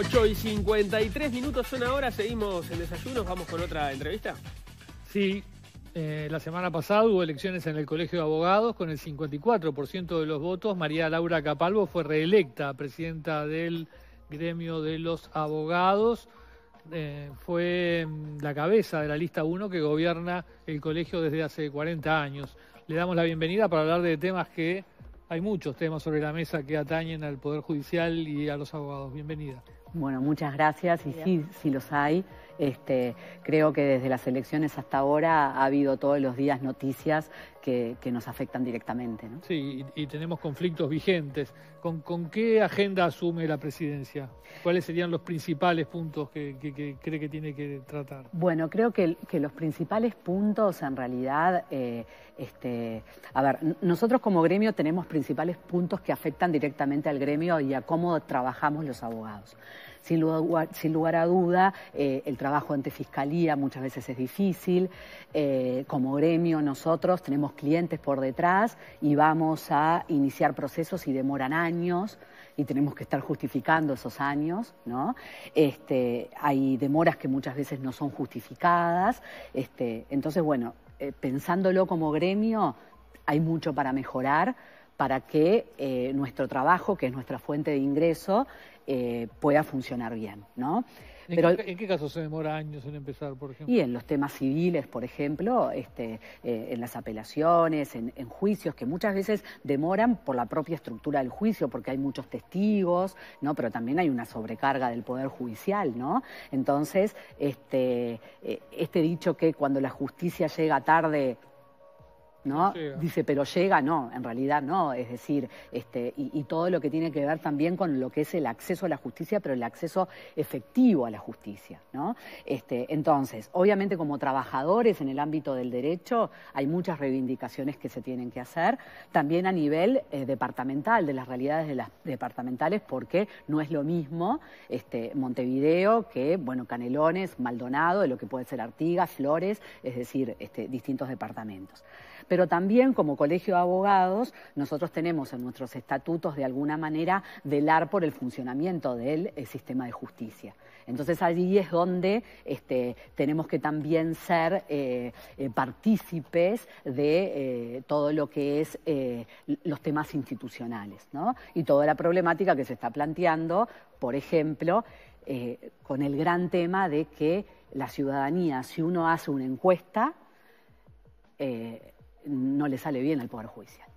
8 y 53 minutos son ahora, seguimos en desayuno. vamos con otra entrevista. Sí, eh, la semana pasada hubo elecciones en el Colegio de Abogados con el 54% de los votos. María Laura Capalvo fue reelecta presidenta del gremio de los abogados. Eh, fue mm, la cabeza de la lista 1 que gobierna el colegio desde hace 40 años. Le damos la bienvenida para hablar de temas que hay muchos temas sobre la mesa que atañen al Poder Judicial y a los abogados. Bienvenida. Bueno, muchas gracias y sí, sí los hay. Este, creo que desde las elecciones hasta ahora ha habido todos los días noticias que, nos afectan directamente. Sí, y, tenemos conflictos vigentes. ¿Con, qué agenda asume la presidencia? ¿Cuáles serían los principales puntos que, cree que tiene que tratar? Bueno, creo que, los principales puntos en realidad, eh, este, a ver, nosotros como gremio tenemos principales puntos que afectan directamente al gremio y a cómo trabajamos los abogados. Sin lugar, a duda, eh, el trabajo ante fiscalía muchas veces es difícil. Eh, como gremio nosotros tenemos clientes por detrás y vamos a iniciar procesos y demoran años y tenemos que estar justificando esos años, ¿no? Este, hay demoras que muchas veces no son justificadas. Este, entonces, bueno, eh, pensándolo como gremio, hay mucho para mejorar para que nuestro trabajo, que es nuestra fuente de ingreso, eh, pueda funcionar bien, ¿no? ¿En, Pero, qué, ¿En, qué, se demora años en empezar, por ejemplo? Y en los temas civiles, por ejemplo, este, eh, en las apelaciones, en, juicios, que muchas veces demoran por la propia estructura del juicio, porque hay muchos testigos, ¿no? Pero también hay una sobrecarga del Poder Judicial, ¿no? Entonces, este, eh, este dicho que cuando la justicia llega tarde ¿no? Dice, pero llega, no, en realidad no, es decir, este, y, todo lo que tiene que ver también con lo que es el acceso a la justicia, pero el acceso efectivo a la justicia, ¿no? Este, entonces, obviamente como trabajadores en el ámbito del derecho hay muchas reivindicaciones que se tienen que hacer, también a nivel eh, departamental, de las realidades de las departamentales, porque no es lo mismo este, Montevideo que, bueno, Canelones, Maldonado, de lo que puede ser Artigas, Flores, es decir, distintos departamentos pero también como colegio de abogados nosotros tenemos en nuestros estatutos de alguna manera velar por el funcionamiento del eh, sistema de justicia. Entonces allí es donde este, tenemos que también ser eh, eh, partícipes de todo lo que es los temas institucionales ¿no? y toda la problemática que se está planteando, por ejemplo, con el gran tema de que la ciudadanía, si uno hace una encuesta, no le sale bien al Poder Judicial.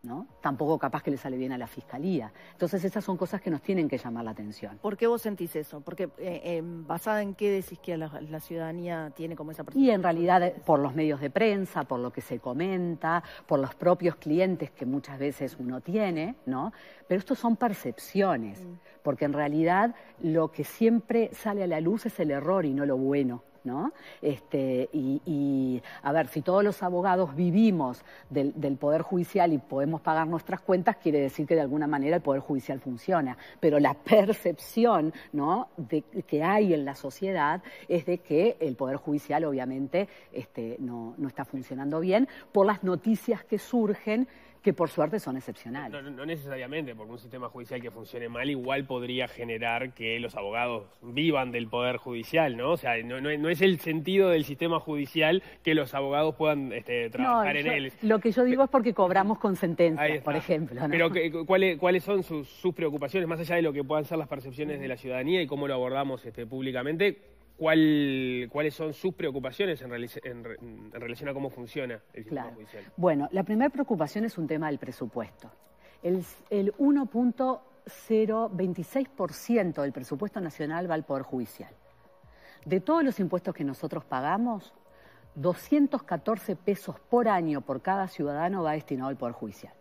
¿No? Tampoco capaz que le sale bien a la fiscalía. Entonces esas son cosas que nos tienen que llamar la atención. ¿Por qué vos sentís eso? Porque eh, eh basada en qué decís que la, ciudadanía tiene como esa percepción. Y en realidad eh, por los medios de prensa, por lo que se comenta, por los propios clientes que muchas veces uno tiene, ¿no? Pero esto son percepciones, mm. porque en realidad lo que siempre sale a la luz es el error y no lo bueno. ¿no? Este, y, a ver, si todos los abogados vivimos del, del, Poder Judicial y podemos pagar nuestras cuentas, quiere decir que de alguna manera el Poder Judicial funciona. Pero la percepción ¿no? de, que hay en la sociedad es de que el Poder Judicial obviamente este, no, no está funcionando bien por las noticias que surgen que por suerte son excepcionales. No, necesariamente, porque un sistema judicial que funcione mal igual podría generar que los abogados vivan del poder judicial, ¿no? O sea, no, es el sentido del sistema judicial que los abogados puedan este, trabajar en él. Lo que yo digo es porque cobramos con sentencias, por ejemplo. Pero ¿cuáles, son sus, preocupaciones, más allá de lo que puedan ser las percepciones de la ciudadanía y cómo lo abordamos este, públicamente? cuál, cuáles son sus preocupaciones en, relación a cómo funciona el sistema claro. judicial. Bueno, la primera preocupación es un tema del presupuesto. El, el 1.026% del presupuesto nacional va al Poder Judicial. De todos los impuestos que nosotros pagamos, 214 pesos por año por cada ciudadano va destinado al Poder Judicial.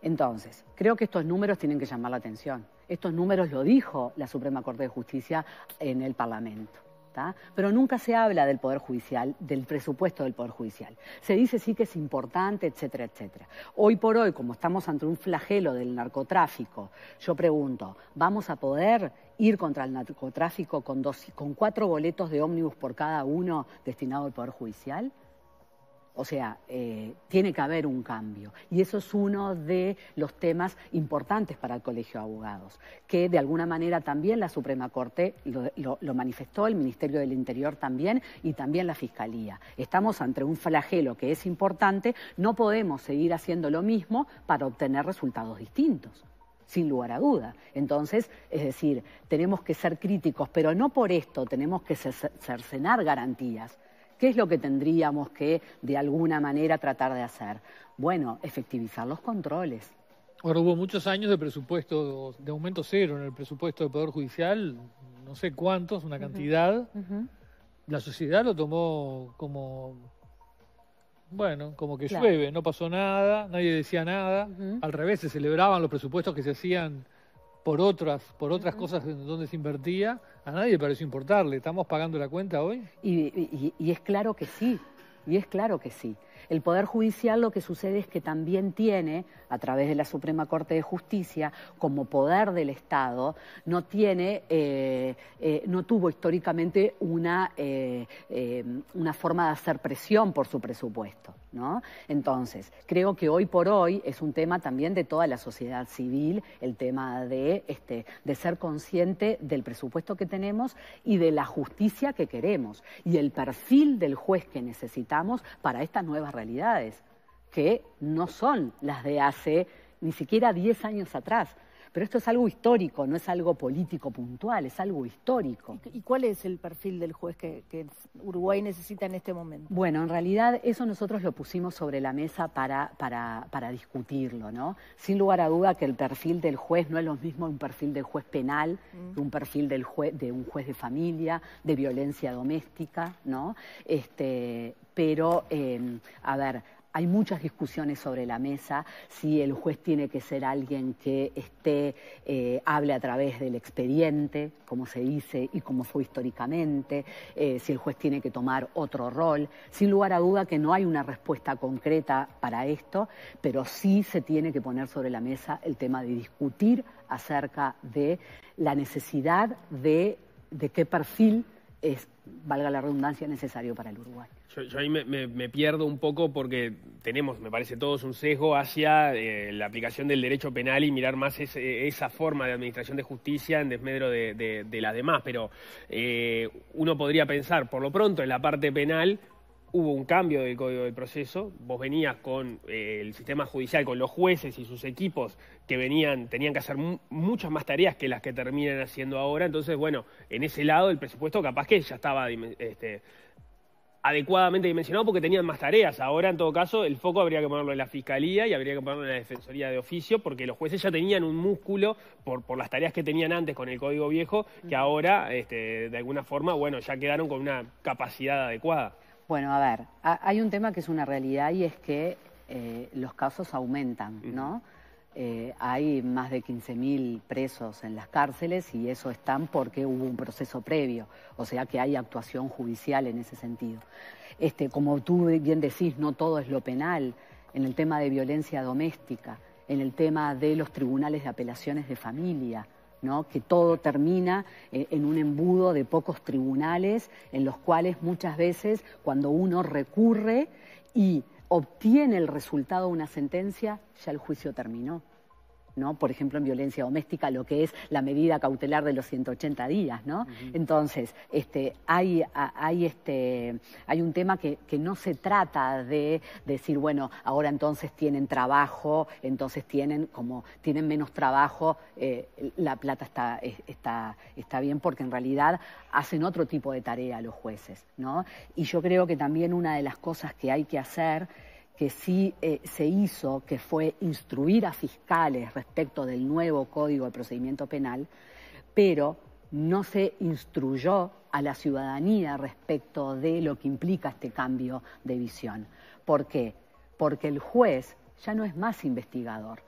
Entonces, creo que estos números tienen que llamar la atención. Estos números lo dijo la Suprema Corte de Justicia en el Parlamento. Pero nunca se habla del Poder Judicial, del presupuesto del Poder Judicial. Se dice sí que es importante, etcétera, etcétera. Hoy por hoy, como estamos ante un flagelo del narcotráfico, yo pregunto, ¿vamos a poder ir contra el narcotráfico con, con cuatro boletos de ómnibus por cada uno destinado al Poder Judicial? O sea, eh, tiene que haber un cambio. Y eso es uno de los temas importantes para el Colegio de Abogados, que de alguna manera también la Suprema Corte lo, lo manifestó, el Ministerio del Interior también y también la Fiscalía. Estamos ante un flagelo que es importante, no podemos seguir haciendo lo mismo para obtener resultados distintos sin lugar a duda. Entonces, es decir, tenemos que ser críticos, pero no por esto tenemos que cercenar garantías, ¿Qué es lo que tendríamos que, de alguna manera, tratar de hacer? Bueno, efectivizar los controles. Ahora hubo muchos años de presupuesto, de aumento cero en el presupuesto del Poder Judicial, no sé cuántos, una cantidad. La sociedad lo tomó como, bueno, como que llueve, no pasó nada, nadie decía nada. Al revés, se celebraban los presupuestos que se hacían por otras, por otras cosas en donde se invertía, a nadie pareció importarle. ¿Estamos pagando la cuenta hoy? y es claro que sí, y es claro que sí. El Poder Judicial lo que sucede es que también tiene, a través de la Suprema Corte de Justicia, como poder del Estado, no tiene, eh, eh, no tuvo históricamente una, eh, una forma de hacer presión por su presupuesto. ¿no? Entonces, creo que hoy por hoy es un tema también de toda la sociedad civil, el tema de, este, de ser consciente del presupuesto que tenemos y de la justicia que queremos y el perfil del juez que necesitamos para estas nuevas realidades, que no son las de hace ni siquiera 10 años atrás. Pero esto es algo histórico, no es algo político puntual, es algo histórico. ¿Y, cuál es el perfil del juez que, Uruguay necesita en este momento? Bueno, en realidad eso nosotros lo pusimos sobre la mesa para, discutirlo, ¿no? Sin lugar a duda que el perfil del juez no es lo mismo un perfil del juez penal mm. un perfil del juez, de un juez de familia, de violencia doméstica, ¿no? Este, pero, eh, a ver, hay muchas discusiones sobre la mesa, si el juez tiene que ser alguien que esté, eh, hable a través del expediente, como se dice y como fue históricamente, eh, si el juez tiene que tomar otro rol. Sin lugar a duda que no hay una respuesta concreta para esto, pero sí se tiene que poner sobre la mesa el tema de discutir acerca de la necesidad de, de qué perfil es, valga la redundancia, necesario para el Uruguay. Yo, ahí me, pierdo un poco porque tenemos, me parece, todos un sesgo hacia eh, la aplicación del derecho penal y mirar más esa forma de administración de justicia en desmedro de, las demás. Pero eh, uno podría pensar, por lo pronto, en la parte penal, hubo un cambio del código del proceso. Vos venías con eh, el sistema judicial, con los jueces y sus equipos que venían, tenían que hacer muchas más tareas que las que terminan haciendo ahora. Entonces, bueno, en ese lado el presupuesto capaz que ya estaba este, adecuadamente dimensionado porque tenían más tareas. Ahora, en todo caso, el foco habría que ponerlo en la fiscalía y habría que ponerlo en la defensoría de oficio porque los jueces ya tenían un músculo por, por las tareas que tenían antes con el código viejo que ahora, este, de alguna forma, bueno, ya quedaron con una capacidad adecuada. Bueno, a ver, hay un tema que es una realidad y es que eh, los casos aumentan, ¿no? Eh, hay más de 15.000 presos en las cárceles y eso están porque hubo un proceso previo, o sea que hay actuación judicial en ese sentido. Este, como tú bien decís, no todo es lo penal, en el tema de violencia doméstica, en el tema de los tribunales de apelaciones de familia, que todo termina eh, en un embudo de pocos tribunales, en los cuales muchas veces cuando uno recurre y obtiene el resultado de una sentencia, ya el juicio terminó. ¿no? Por ejemplo, en violencia doméstica, lo que es la medida cautelar de los 180 días, ¿no? Entonces, este, hay, hay, este, hay un tema que, que, no se trata de decir, bueno, ahora entonces tienen trabajo, entonces tienen, como tienen menos trabajo, eh, la plata está, está, está bien, porque en realidad hacen otro tipo de tarea los jueces, ¿no? Y yo creo que también una de las cosas que hay que hacer que sí eh, se hizo, que fue instruir a fiscales respecto del nuevo Código de Procedimiento Penal, pero no se instruyó a la ciudadanía respecto de lo que implica este cambio de visión. ¿Por qué? Porque el juez ya no es más investigador.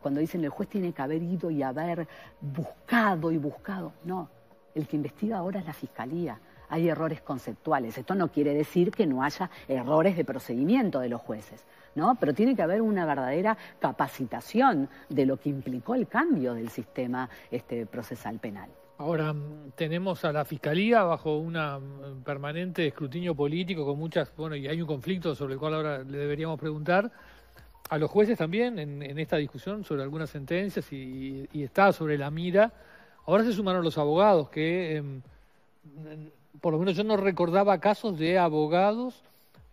Cuando dicen el juez tiene que haber ido y haber buscado y buscado, no, el que investiga ahora es la fiscalía hay errores conceptuales. Esto no quiere decir que no haya errores de procedimiento de los jueces, ¿no? Pero tiene que haber una verdadera capacitación de lo que implicó el cambio del sistema este, procesal penal. Ahora tenemos a la fiscalía bajo un permanente escrutinio político con muchas, bueno, y hay un conflicto sobre el cual ahora le deberíamos preguntar a los jueces también en, esta discusión sobre algunas sentencias y, está sobre la mira. Ahora se sumaron los abogados que em, por lo menos yo no recordaba casos de abogados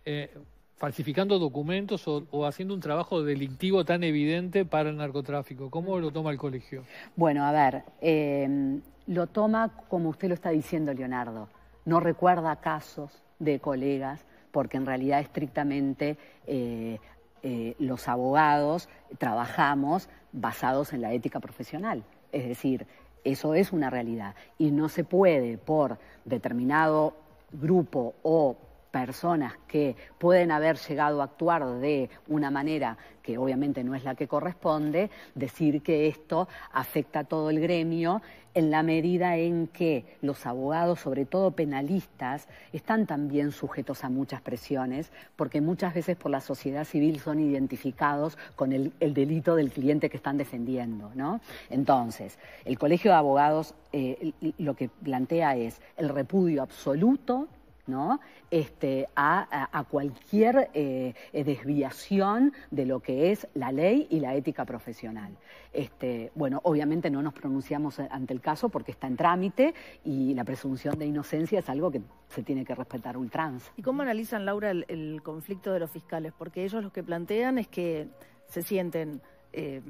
eh, falsificando documentos o, haciendo un trabajo delictivo tan evidente para el narcotráfico. ¿Cómo lo toma el colegio? Bueno, a ver, em, lo toma como usted lo está diciendo, Leonardo. No recuerda casos de colegas, porque en realidad estrictamente eh, eh, los abogados trabajamos basados en la ética profesional. Es decir, eso es una realidad y no se puede por determinado grupo o personas que pueden haber llegado a actuar de una manera que obviamente no es la que corresponde, decir que esto afecta a todo el gremio en la medida en que los abogados, sobre todo penalistas, están también sujetos a muchas presiones, porque muchas veces por la sociedad civil son identificados con el, delito del cliente que están defendiendo. ¿no? Entonces, el Colegio de Abogados eh, lo que plantea es el repudio absoluto ¿no? Este, a, cualquier eh, eh, desviación de lo que es la ley y la ética profesional. Este, bueno, obviamente no nos pronunciamos ante el caso porque está en trámite y la presunción de inocencia es algo que se tiene que respetar ultranza. ¿Y cómo analizan, Laura, el, conflicto de los fiscales? Porque ellos lo que plantean es que se sienten eh,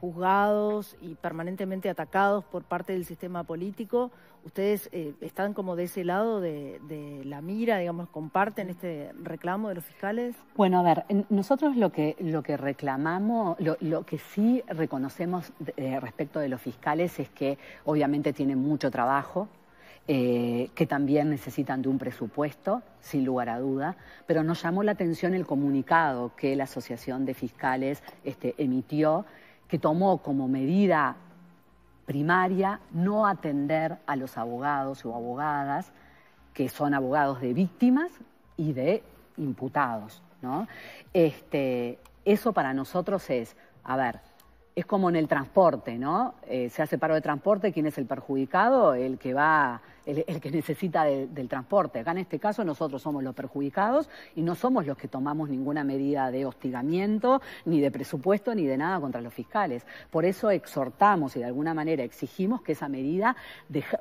juzgados y permanentemente atacados por parte del sistema político. ¿Ustedes eh, están como de ese lado de, la mira, digamos, comparten este reclamo de los fiscales? Bueno, a ver, nosotros lo que, lo que reclamamos, lo, que sí reconocemos eh, respecto de los fiscales es que obviamente tienen mucho trabajo, eh, que también necesitan de un presupuesto, sin lugar a duda, pero nos llamó la atención el comunicado que la Asociación de Fiscales este, emitió se tomó como medida primaria no atender a los abogados o abogadas que son abogados de víctimas y de imputados. ¿no? Este, eso para nosotros es, a ver, es como en el transporte, ¿no? Eh, se hace paro de transporte, ¿quién es el perjudicado? El que va, el, que necesita del transporte. Acá en este caso nosotros somos los perjudicados y no somos los que tomamos ninguna medida de hostigamiento, ni de presupuesto, ni de nada contra los fiscales. Por eso exhortamos y de alguna manera exigimos que esa medida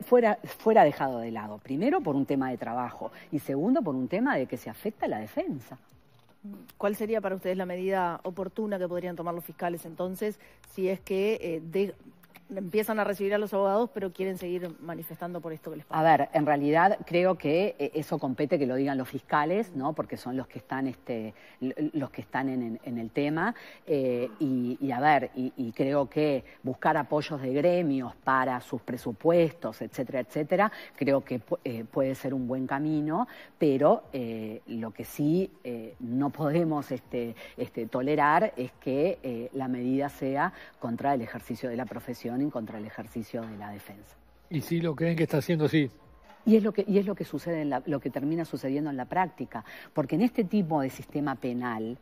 fuera, fuera dejado de lado. Primero por un tema de trabajo y segundo por un tema de que se afecta la defensa. ¿Cuál sería para ustedes la medida oportuna que podrían tomar los fiscales entonces si es que eh, de, empiezan a recibir a los abogados, pero quieren seguir manifestando por esto que les pasa. A ver, en realidad creo que eh, eso compete que lo digan los fiscales, ¿no? Porque son los que están, este, los que están en, el tema. Eh, y, a ver, y, creo que buscar apoyos de gremios para sus presupuestos, etcétera, etcétera, creo que eh, puede ser un buen camino, pero lo que sí no podemos este, este, tolerar es que la medida sea contra el ejercicio de la profesión en contra el ejercicio de la defensa. Y si lo creen que está haciendo sí. Y es lo que, y es lo que sucede en lo que termina sucediendo en la práctica, porque en este tipo de sistema penal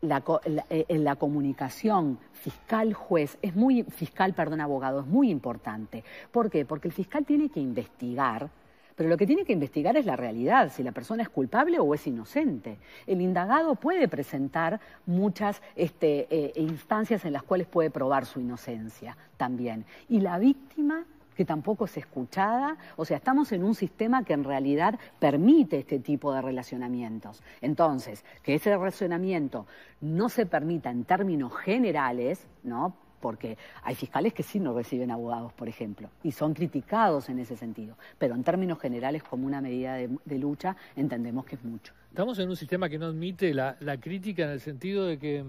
la, la, eh, la comunicación fiscal-juez es muy fiscal, perdón, abogado, es muy importante. ¿Por qué? Porque el fiscal tiene que investigar pero lo que tiene que investigar es la realidad, si la persona es culpable o es inocente. El indagado puede presentar muchas este, eh, instancias en las cuales puede probar su inocencia también. Y la víctima que tampoco es escuchada. O sea, estamos en un sistema que en realidad permite este tipo de relacionamientos. Entonces, que ese relacionamiento no se permita en términos generales, ¿no? porque hay fiscales que sí no reciben abogados, por ejemplo, y son criticados en ese sentido. Pero en términos generales, como una medida de, lucha, entendemos que es mucho. Estamos en un sistema que no admite la, crítica en el sentido de que mm,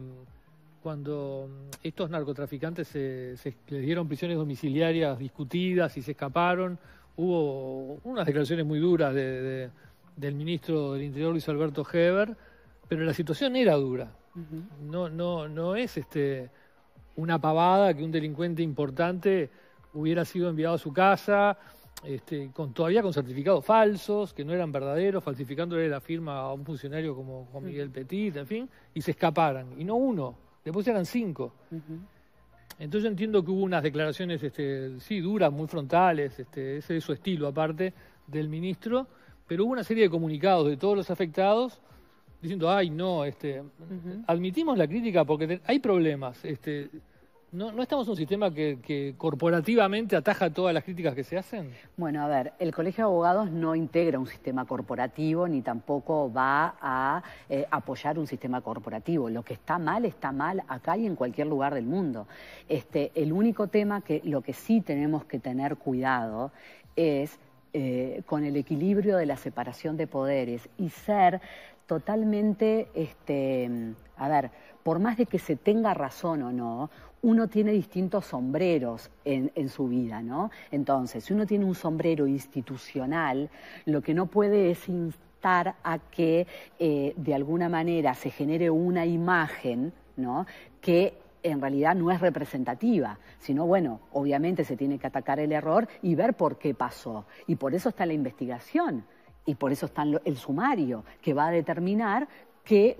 cuando mm, estos narcotraficantes se, les dieron prisiones domiciliarias discutidas y se escaparon, hubo unas declaraciones muy duras de, del ministro del Interior Luis Alberto Heber, pero la situación era dura. No, no, no es este una pavada que un delincuente importante hubiera sido enviado a su casa, este, con, todavía con certificados falsos, que no eran verdaderos, falsificándole la firma a un funcionario como Juan Miguel Petit, en fin, y se escaparan. Y no uno, después eran cinco. Entonces yo entiendo que hubo unas declaraciones, este, sí, duras, muy frontales, este, ese es su estilo aparte del ministro, pero hubo una serie de comunicados de todos los afectados diciendo, ay, no, este, admitimos la crítica porque hay problemas. Este, no, estamos en un sistema que, corporativamente ataja todas las críticas que se hacen? Bueno, a ver, el Colegio de Abogados no integra un sistema corporativo ni tampoco va a eh, apoyar un sistema corporativo. Lo que está mal está mal acá y en cualquier lugar del mundo. Este, el único tema que lo que sí tenemos que tener cuidado es eh, con el equilibrio de la separación de poderes y ser totalmente, este, a ver, por más de que se tenga razón o no, uno tiene distintos sombreros en, su vida, ¿no? Entonces, si uno tiene un sombrero institucional, lo que no puede es instar a que eh, de alguna manera se genere una imagen, ¿no? Que en realidad no es representativa, sino bueno, obviamente se tiene que atacar el error y ver por qué pasó. Y por eso está la investigación, y por eso está el sumario, que va a determinar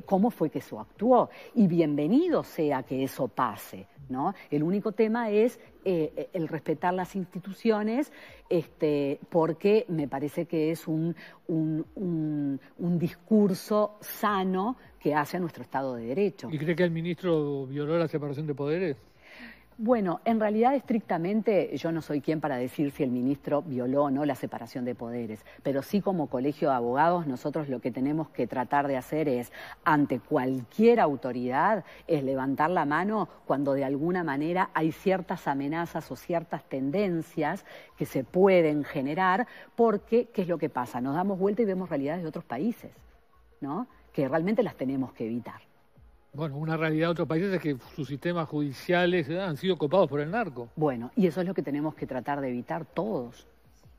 cómo fue que eso actuó. Y bienvenido sea que eso pase. ¿No? El único tema es eh, eh, el respetar las instituciones, este, porque me parece que es un, un, un, un, discurso sano que hace a nuestro Estado de Derecho. ¿Y cree que el ministro violó la separación de poderes? Bueno, en realidad estrictamente yo no soy quien para decir si el ministro violó o no la separación de poderes, pero sí como colegio de abogados nosotros lo que tenemos que tratar de hacer es, ante cualquier autoridad, es levantar la mano cuando de alguna manera hay ciertas amenazas o ciertas tendencias que se pueden generar, porque ¿qué es lo que pasa? Nos damos vuelta y vemos realidades de otros países, ¿no? Que realmente las tenemos que evitar. Bueno, una realidad de otros países es que sus sistemas judiciales eh, han sido copados por el narco. Bueno, y eso es lo que tenemos que tratar de evitar todos.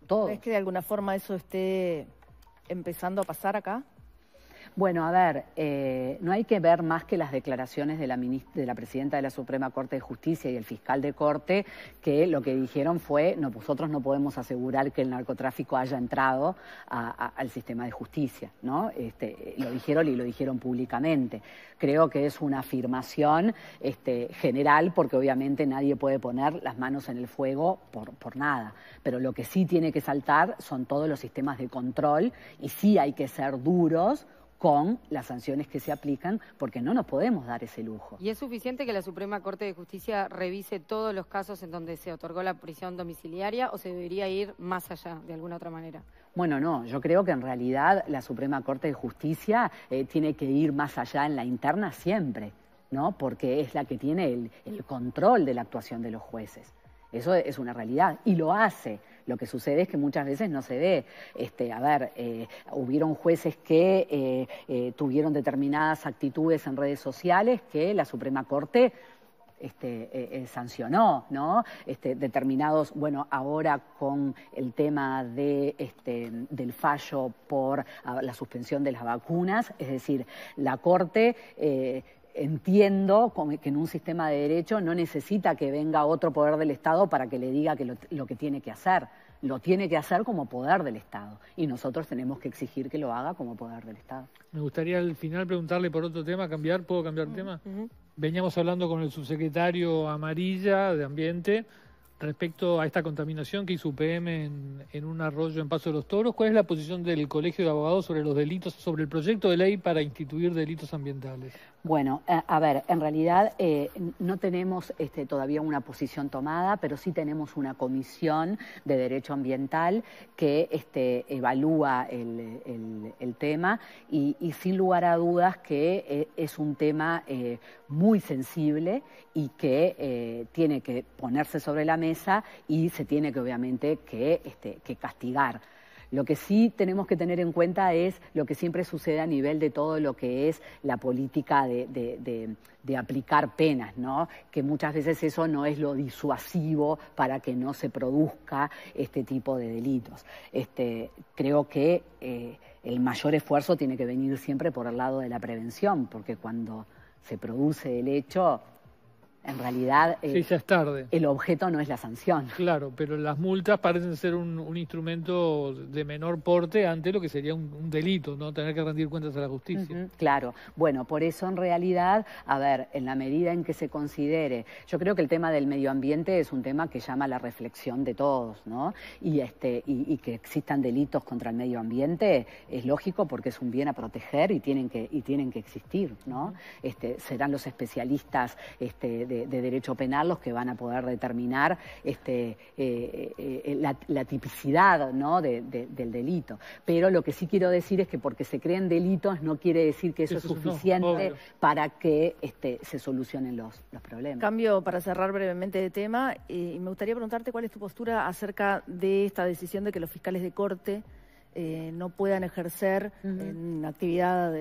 Todos. ¿Es que de alguna forma eso esté empezando a pasar acá? Bueno, a ver, eh, no hay que ver más que las declaraciones de la, presidenta de la Suprema Corte de Justicia y el fiscal de Corte, que lo que dijeron fue, no, nosotros no podemos asegurar que el narcotráfico haya entrado al sistema de justicia, ¿no? Este, lo dijeron y lo dijeron públicamente. Creo que es una afirmación este, general, porque obviamente nadie puede poner las manos en el fuego por, por nada. Pero lo que sí tiene que saltar son todos los sistemas de control y sí hay que ser duros con las sanciones que se aplican, porque no nos podemos dar ese lujo. ¿Y es suficiente que la Suprema Corte de Justicia revise todos los casos en donde se otorgó la prisión domiciliaria o se debería ir más allá de alguna otra manera? Bueno, no, yo creo que en realidad la Suprema Corte de Justicia eh, tiene que ir más allá en la interna siempre, ¿no? Porque es la que tiene el control de la actuación de los jueces. Eso es una realidad y lo hace lo que sucede es que muchas veces no se ve. Este, a ver, eh, hubieron jueces que eh, eh, tuvieron determinadas actitudes en redes sociales que la Suprema Corte este, sancionó, ¿no? Este, determinados, bueno, ahora con el tema de, este, del fallo por ah, la suspensión de las vacunas, es decir, la Corte entiendo que en un sistema de derecho no necesita que venga otro poder del Estado para que le diga que lo, que tiene que hacer. Lo tiene que hacer como poder del Estado y nosotros tenemos que exigir que lo haga como poder del Estado. Me gustaría al final preguntarle por otro tema, cambiar, ¿puedo cambiar el tema? Mm, Veníamos hablando con el subsecretario Amarilla de Ambiente respecto a esta contaminación que hizo pm en, en, un arroyo en Paso de los Toros. ¿Cuál es la posición del Colegio de Abogados sobre los delitos, sobre el proyecto de ley para instituir delitos ambientales? Bueno, a ver, en realidad eh, no tenemos este, todavía una posición tomada, pero sí tenemos una comisión de derecho ambiental que este, evalúa el, tema y, sin lugar a dudas que eh, es un tema eh, muy sensible y que tiene que ponerse sobre la mesa y se tiene que obviamente que este, castigar. Lo que sí tenemos que tener en cuenta es lo que siempre sucede a nivel de todo lo que es la política de, aplicar penas, ¿no? Que muchas veces eso no es lo disuasivo para que no se produzca este tipo de delitos. Este, creo que eh, el mayor esfuerzo tiene que venir siempre por el lado de la prevención, porque cuando se produce el hecho, en realidad eh, sí, ya es tarde. el objeto no es la sanción. Claro, pero las multas parecen ser un, instrumento de menor porte ante lo que sería un, delito, ¿no? Tener que rendir cuentas a la justicia. claro, bueno, por eso en realidad, a ver, en la medida en que se considere, yo creo que el tema del medio ambiente es un tema que llama la reflexión de todos, ¿no? Y, este, y, que existan delitos contra el medio ambiente es lógico porque es un bien a proteger y tienen que, y tienen que existir, ¿no? este, serán los especialistas este, de de, derecho penal los que van a poder determinar este, eh, eh, eh, la, tipicidad ¿no? de, del delito. Pero lo que sí quiero decir es que porque se creen delitos no quiere decir que eso, es suficiente para que este, se solucionen los, los, problemas. Cambio para cerrar brevemente de tema y me gustaría preguntarte cuál es tu postura acerca de esta decisión de que los fiscales de corte eh, no puedan ejercer en actividad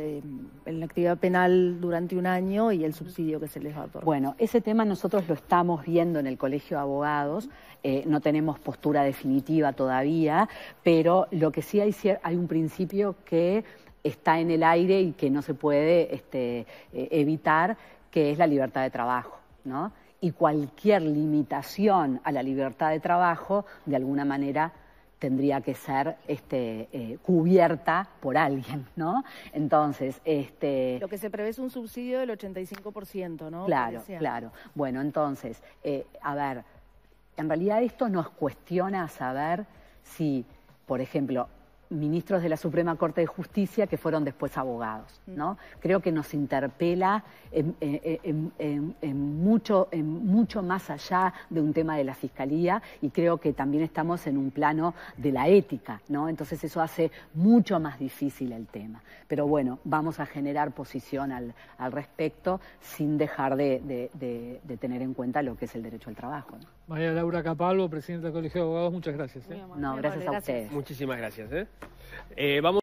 actividad penal durante un año y el subsidio que se les va a otorgar. Bueno, ese tema nosotros lo estamos viendo en el Colegio de Abogados. Eh, no tenemos postura definitiva todavía, pero lo que sí hay, hay un principio que está en el aire y que no se puede este, eh, evitar, que es la libertad de trabajo, ¿no? Y cualquier limitación a la libertad de trabajo, de alguna manera, tendría que ser este, eh, cubierta por alguien, ¿no? Entonces, este... Lo que se prevé es un subsidio del 85%, ¿no? Claro, claro. Bueno, entonces, eh, a ver, en realidad esto nos cuestiona saber si, por ejemplo, ministros de la Suprema Corte de Justicia que fueron después abogados, mm. ¿no? Creo que nos interpela mucho, más allá de un tema de la fiscalía y creo que también estamos en un plano de la ética, ¿no? Entonces eso hace mucho más difícil el tema. Pero bueno, vamos a generar posición al, al respecto sin dejar de, de, de, tener en cuenta lo que es el derecho al trabajo. María Laura Capalvo, presidenta del Colegio de Abogados, muchas gracias. ¿eh? no, gracias, a ustedes. Muchísimas gracias. ¿eh? Eh, vamos